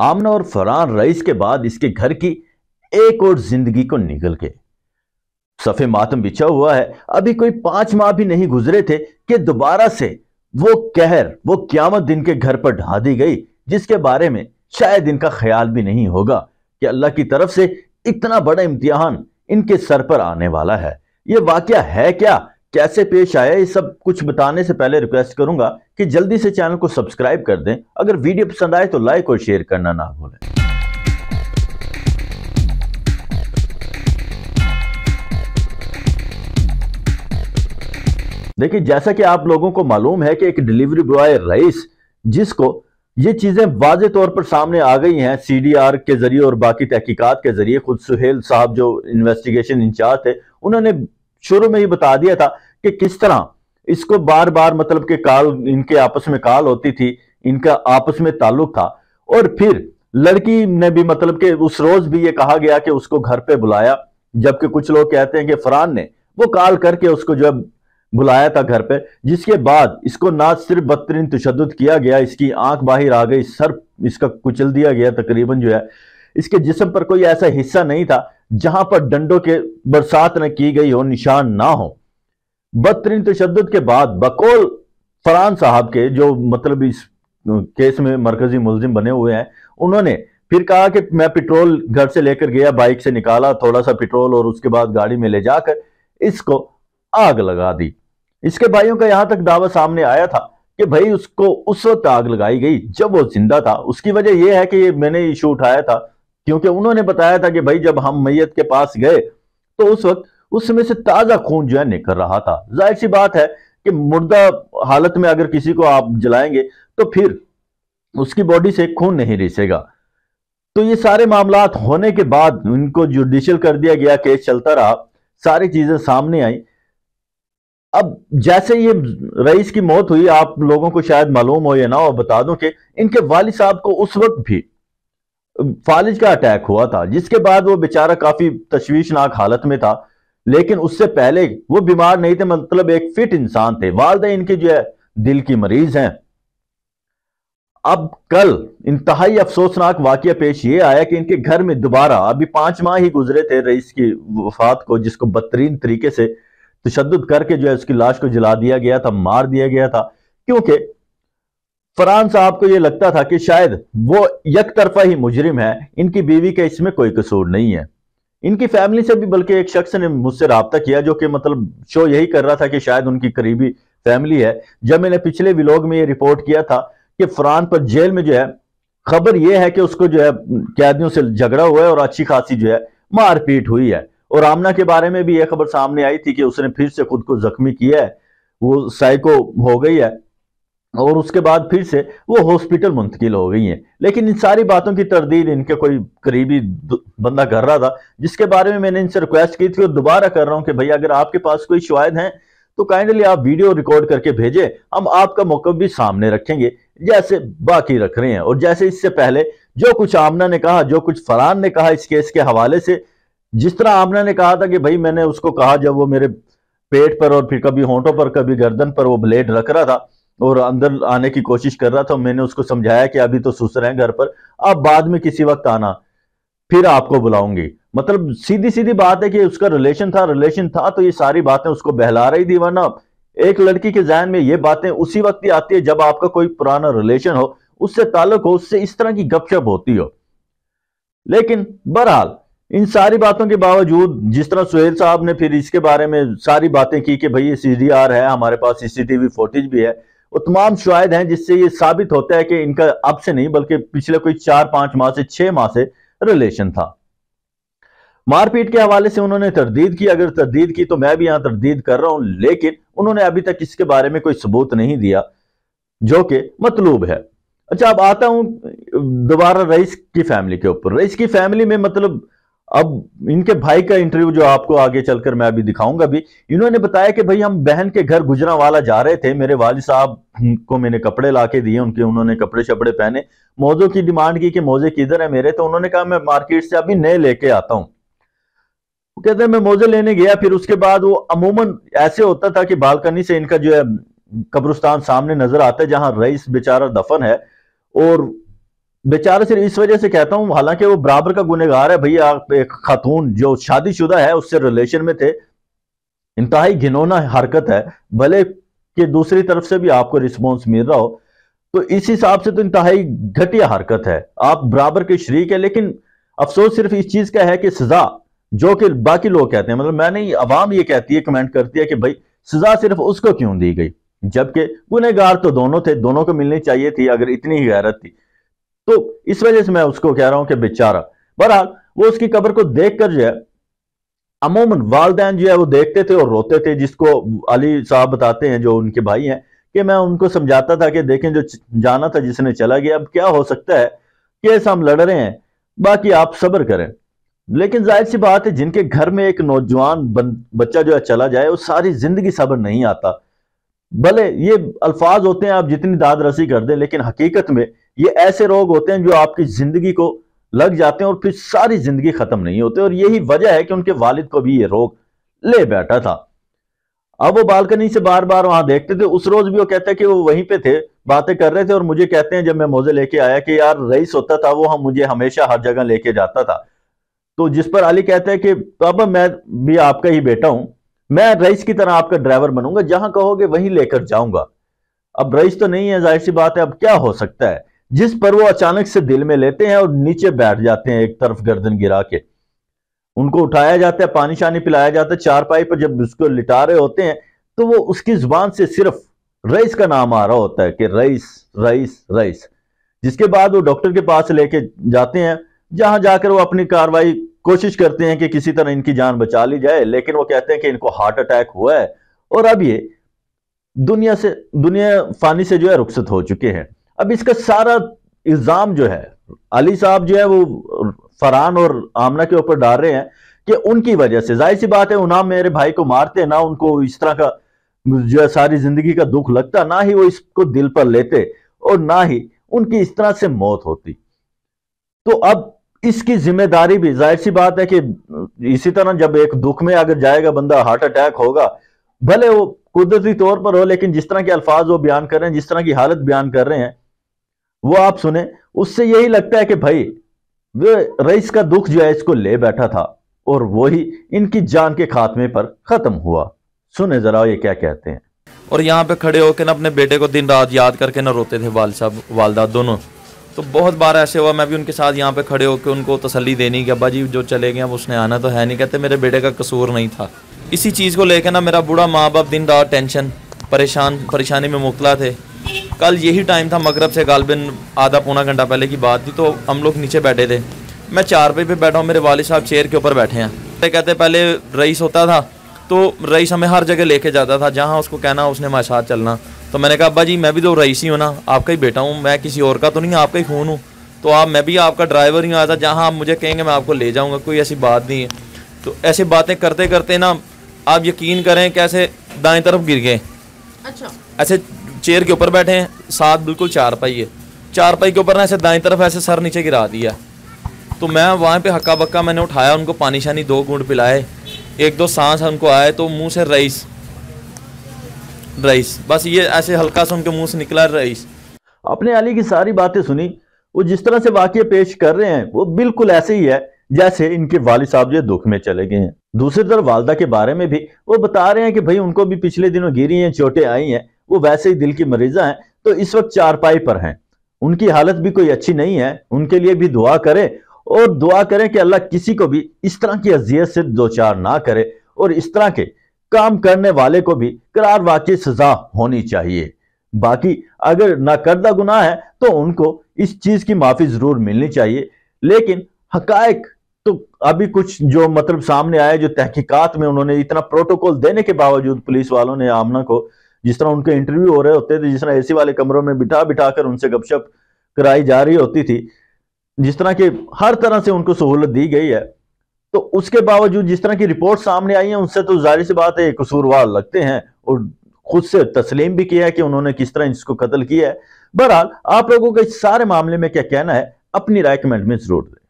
आमना और फरहान रईस के बाद इसके घर की एक और जिंदगी को निकल के सफ़े मातम बिछा हुआ है अभी कोई पांच माह भी नहीं गुजरे थे कि दोबारा से वो कहर वो क्यामत दिन के घर पर ढा दी गई जिसके बारे में शायद इनका ख्याल भी नहीं होगा कि अल्लाह की तरफ से इतना बड़ा इम्तिहान इनके सर पर आने वाला है ये वाक्य है क्या कैसे पेश आया ये सब कुछ बताने से पहले रिक्वेस्ट करूंगा कि जल्दी से चैनल को सब्सक्राइब कर दें अगर वीडियो पसंद आए तो लाइक और शेयर करना ना भूलें देखिए जैसा कि आप लोगों को मालूम है कि एक डिलीवरी बॉय रईस जिसको ये चीज़ें वाजे तौर पर सामने आ गई हैं सी डी आर के जरिए और बाकी तहकीकत के जरिए खुद सुहेल साहब जो इन्वेस्टिगेशन इंचार्ज थे उन्होंने शुरू में ही बता दिया था कि किस तरह इसको बार बार मतलब के काल इनके आपस में काल होती थी इनका आपस में ताल्लुक था और फिर लड़की ने भी मतलब के उस रोज भी ये कहा गया कि उसको घर पे बुलाया जबकि कुछ लोग कहते हैं कि फरान ने वो काल करके उसको जो है बुलाया था घर पे जिसके बाद इसको ना सिर्फ बदतरीन तशद किया गया इसकी आंख बाहर आ गई सर इसका कुचल दिया गया तकरीबन जो है इसके जिसम पर कोई ऐसा हिस्सा नहीं था जहां पर डंडों के बरसात न की गई हो निशान ना हो बदतरीन तशद के बाद बकौल फरान साहब के जो मतलब इस केस में मरकजी मुलजिम बने हुए हैं उन्होंने फिर कहा कि मैं पेट्रोल घर से लेकर गया बाइक से निकाला थोड़ा सा पेट्रोल और उसके बाद गाड़ी में ले जाकर इसको आग लगा दी इसके भाइयों का यहां तक दावा सामने आया था कि भाई उसको उस वक्त आग लगाई गई जब वो जिंदा था उसकी वजह यह है कि ये मैंने इशू उठाया था क्योंकि उन्होंने बताया था कि भाई जब हम मैयत के पास गए तो उस वक्त उसमें से ताजा खून जो है निकल रहा था जाहिर सी बात है कि मुर्दा हालत में अगर किसी को आप जलाएंगे तो फिर उसकी बॉडी से खून नहीं रिसेगा तो ये सारे मामला होने के बाद उनको जुडिशियल कर दिया गया केस चलता रहा सारी चीजें सामने आई अब जैसे ये रईस की मौत हुई आप लोगों को शायद मालूम हो या ना हो बता दूं कि इनके वाली साहब को उस वक्त भी फालिज का अटैक हुआ था जिसके बाद वो बेचारा काफी तश्वीशनाक हालत में था लेकिन उससे पहले वो बीमार नहीं थे मतलब एक फिट इंसान थे वालदे इनके जो है दिल की मरीज हैं अब कल इंतहाई अफसोसनाक वाक्य पेश ये आया कि इनके घर में दोबारा अभी पांच माह ही गुजरे थे रईस की वफात को जिसको बदतरीन तरीके से तशद करके जो है उसकी लाश को जला दिया गया था मार दिया गया था क्योंकि फरहान साहब को यह लगता था कि शायद वो यक तरफा ही मुजरिम है इनकी बीवी का इसमें कोई कसूर नहीं है इनकी फैमिली से भी बल्कि एक शख्स ने मुझसे रबता किया जो कि मतलब शो यही कर रहा था कि शायद उनकी करीबी फैमिली है जब मैंने पिछले विलोग में ये रिपोर्ट किया था कि फरहान पर जेल में जो है खबर यह है कि उसको जो है कैदियों से झगड़ा हुआ है और अच्छी खासी जो है मारपीट हुई है और आमना के बारे में भी यह खबर सामने आई थी कि उसने फिर से खुद को जख्मी किया है वो साइको हो गई है और उसके बाद फिर से वो हॉस्पिटल मुंतकिल हो गई हैं लेकिन इन सारी बातों की तरदीद इनके कोई करीबी बंदा कर रहा था जिसके बारे में मैंने इनसे रिक्वेस्ट की थी और दोबारा कर रहा हूँ कि भैया अगर आपके पास कोई शवायद हैं तो काइंडली आप वीडियो रिकॉर्ड करके भेजें हम आपका मौका भी सामने रखेंगे जैसे बाकी रख रहे हैं और जैसे इससे पहले जो कुछ आमना ने कहा जो कुछ फरहान ने कहा इस केस के हवाले से जिस तरह आमना ने कहा था कि भाई मैंने उसको कहा जब वो मेरे पेट पर और फिर कभी होंठों पर कभी गर्दन पर वो ब्लेड रख रहा था और अंदर आने की कोशिश कर रहा था मैंने उसको समझाया कि अभी तो सुस रहे हैं घर पर अब बाद में किसी वक्त आना फिर आपको बुलाऊंगी मतलब सीधी सीधी बात है कि उसका रिलेशन था रिलेशन था तो ये सारी बातें उसको बहला रही थी वरना एक लड़की के जहन में ये बातें उसी वक्त ही आती है जब आपका कोई पुराना रिलेशन हो उससे ताल्लुक हो उससे इस तरह की गपशप होती हो लेकिन बहरहाल इन सारी बातों के बावजूद जिस तरह सुहेल साहब ने फिर इसके बारे में सारी बातें की कि भाई ये सी है हमारे पास सीसीटीवी फोटेज भी है वो तमाम शायद हैं जिससे ये साबित होता है कि इनका अब से नहीं बल्कि पिछले कोई चार पांच माह से छह माह से रिलेशन था मारपीट के हवाले से उन्होंने तरदीद की अगर तरदीद की तो मैं भी यहां तरदीद कर रहा हूं लेकिन उन्होंने अभी तक इसके बारे में कोई सबूत नहीं दिया जो कि मतलूब है अच्छा अब आता हूं दोबारा रईस की फैमिली के ऊपर रईस की फैमिली में मतलब अब इनके भाई का इंटरव्यू जो आपको आगे चलकर मैं अभी दिखाऊंगा भी इन्होंने बताया कि भाई हम बहन के घर गुजरा वाला जा रहे थे मेरे वाल साहब को मैंने कपड़े ला के दिए उनके उन्होंने कपड़े शपड़े पहने मोजों की डिमांड की कि मोजे किधर है मेरे तो उन्होंने कहा मैं मार्केट से अभी नए लेके आता हूँ वो कहते हैं मैं मोजे लेने गया फिर उसके बाद वो अमूमन ऐसे होता था कि बालकनी से इनका जो है कब्रस्तान सामने नजर आता है जहां रईस बेचारा दफन है और बेचारा सिर्फ इस वजह से कहता हूँ हालांकि वो बराबर का गुनेगार है भैया आप एक खातून जो शादीशुदा है उससे रिलेशन में थे इंतहाई घिनौना हरकत है भले कि दूसरी तरफ से भी आपको रिस्पॉन्स मिल रहा हो तो इस हिसाब से तो इंतहाई घटिया हरकत है आप बराबर के शरीक है लेकिन अफसोस सिर्फ इस चीज का है कि सजा जो कि बाकी लोग कहते हैं मतलब मैंने अवाम ये कहती है कमेंट करती है कि भाई सजा सिर्फ उसको क्यों दी गई जबकि गुनहगार तो दोनों थे दोनों को मिलनी चाहिए थी अगर इतनी ही गैरत थी तो इस वजह से मैं उसको कह रहा हूं कि बेचारा बहरहाल वो उसकी कब्र को देखकर जो है अमूमन वालदेन जो है वो देखते थे और रोते थे जिसको अली साहब बताते हैं जो उनके भाई हैं कि मैं उनको समझाता था कि देखें जो जाना था जिसने चला गया अब क्या हो सकता है केस हम लड़ रहे हैं बाकी आप सब्र करें लेकिन जाहिर सी बात है जिनके घर में एक नौजवान बच्चा जो है चला जाए वो सारी जिंदगी सब्र नहीं आता भले ये अल्फाज होते हैं आप जितनी दाद रसी कर दें लेकिन हकीकत में ये ऐसे रोग होते हैं जो आपकी जिंदगी को लग जाते हैं और फिर सारी जिंदगी खत्म नहीं होते और यही वजह है कि उनके वालिद को भी ये रोग ले बैठा था अब वो बालकनी से बार बार वहां देखते थे उस रोज भी वो कहते हैं कि वो वहीं पे थे बातें कर रहे थे और मुझे कहते हैं जब मैं मोजे लेके आया कि यार रईस होता था वो हम मुझे हमेशा हर जगह लेके जाता था तो जिस पर अली कहते हैं कि अब मैं भी आपका ही बेटा हूं मैं रईस की तरह आपका ड्राइवर बनूंगा जहां कहोगे वहीं लेकर जाऊंगा अब रईस तो नहीं है जाहिर सी बात है अब क्या हो सकता है जिस पर वो अचानक से दिल में लेते हैं और नीचे बैठ जाते हैं एक तरफ गर्दन गिरा के उनको उठाया जाता है पानी शानी पिलाया जाता है चार पाई पर जब उसको लिटा रहे होते हैं तो वो उसकी जुबान से सिर्फ रईस का नाम आ रहा होता है कि रईस रईस रईस जिसके बाद वो डॉक्टर के पास लेके जाते हैं जहां जाकर वो अपनी कार्रवाई कोशिश करते हैं कि किसी तरह इनकी जान बचा ली जाए लेकिन वो कहते हैं कि इनको हार्ट अटैक हुआ है और अब ये दुनिया से दुनिया फानी से जो है रुखसत हो चुके हैं अब इसका सारा इल्ज़ाम जो है अली साहब जो है वो फरहान और आमना के ऊपर डाल रहे हैं कि उनकी वजह से जाहिर सी बात है उन्हें मेरे भाई को मारते ना उनको इस तरह का जो है सारी जिंदगी का दुख लगता ना ही वो इसको दिल पर लेते और ना ही उनकी इस तरह से मौत होती तो अब इसकी जिम्मेदारी भी जाहिर सी बात है कि इसी तरह जब एक दुख में अगर जाएगा बंदा हार्ट अटैक होगा भले वो कुदरती तौर पर हो लेकिन जिस तरह के अल्फाज वो बयान कर रहे हैं जिस तरह की हालत बयान कर रहे हैं वो आप सुने उससे यही लगता है कि भाई वे रईस का दुख जो है इसको ले बैठा था और वो ही इनकी जान के खात्मे पर खत्म हुआ सुने जरा ये क्या कहते हैं और यहाँ पे खड़े होकर ना अपने बेटे को दिन रात याद करके ना रोते थे वाल साहब वालदा दोनों तो बहुत बार ऐसे हुआ मैं भी उनके साथ यहाँ पे खड़े होकर उनको तसली देनी कि अब्बा जी जो चले गए अब उसने आना तो है नहीं कहते मेरे बेटे का कसूर नहीं था इसी चीज़ को लेकर ना मेरा बूढ़ा माँ बाप दिन रात टेंशन परेशान परेशानी में मुबला थे कल यही टाइम था मगरब से गालबिन आधा पौना घंटा पहले की बात थी तो हम लोग नीचे बैठे थे मैं चार पे पे बैठा हूँ मेरे वाले साहब चेयर के ऊपर बैठे हैं कहते कहते पहले रईस होता था तो रईस हमें हर जगह लेके जाता था जहाँ उसको कहना उसने हमारे साथ चलना तो मैंने कहा अब्बा जी मैं भी तो रईस ही हूँ ना आपका ही बेटा हूँ मैं किसी और का तो नहीं आपका ही खून हूँ तो आप मैं भी आपका ड्राइवर ही हूँ था जहाँ आप मुझे कहेंगे मैं आपको ले जाऊँगा कोई ऐसी बात नहीं है तो ऐसी बातें करते करते ना आप यकीन करें कैसे दाएं तरफ गिर गए अच्छा ऐसे चेयर के ऊपर बैठे हैं साथ बिल्कुल चार पाई है चार पाई के ऊपर ना ऐसे दाएं तरफ ऐसे सर नीचे गिरा दिया तो मैं वहाँ पे हक्का बक्का मैंने उठाया उनको पानी शानी दो घूट पिलाए एक दो सांस उनको आए तो मुंह से रईस रईस बस ये ऐसे हल्का सा उनके मुंह से निकला रईस अपने अली की सारी बातें सुनी वो जिस तरह से वाक्य पेश कर रहे हैं वो बिल्कुल ऐसे ही है जैसे इनके वाली साहब जो दुख में चले गए हैं दूसरी तरफ वालदा के बारे में भी वो बता रहे हैं कि भाई उनको भी पिछले दिनों गिरी हैं चोटें आई हैं वो वैसे ही दिल की मरीजा हैं तो इस वक्त चारपाई पर हैं उनकी हालत भी कोई अच्छी नहीं है उनके लिए भी दुआ करें और दुआ करें कि अल्लाह किसी को भी इस तरह की अजियत से दो चार ना करे और इस तरह के काम करने वाले को भी करार वाकई सजा होनी चाहिए बाकी अगर नाकर्दा गुनाह है तो उनको इस चीज़ की माफ़ी ज़रूर मिलनी चाहिए लेकिन हकायक तो अभी कुछ जो मतलब सामने आया जो तहकीकात में उन्होंने इतना प्रोटोकॉल देने के बावजूद पुलिस वालों ने आमना को जिस तरह उनके इंटरव्यू हो रहे होते थे जिस तरह एसी वाले कमरों में बिठा बिठा कर उनसे गपशप कराई जा रही होती थी जिस तरह के हर तरह से उनको सहूलत दी गई है तो उसके बावजूद जिस तरह की रिपोर्ट सामने आई है उनसे तो जाहिर सी बात है कसूरवार लगते हैं और खुद से तस्लीम भी किया है कि उन्होंने किस तरह इसको कत्ल किया है बहरहाल आप लोगों के इस सारे मामले में क्या कहना है अपनी राय कमेंट में जरूर दें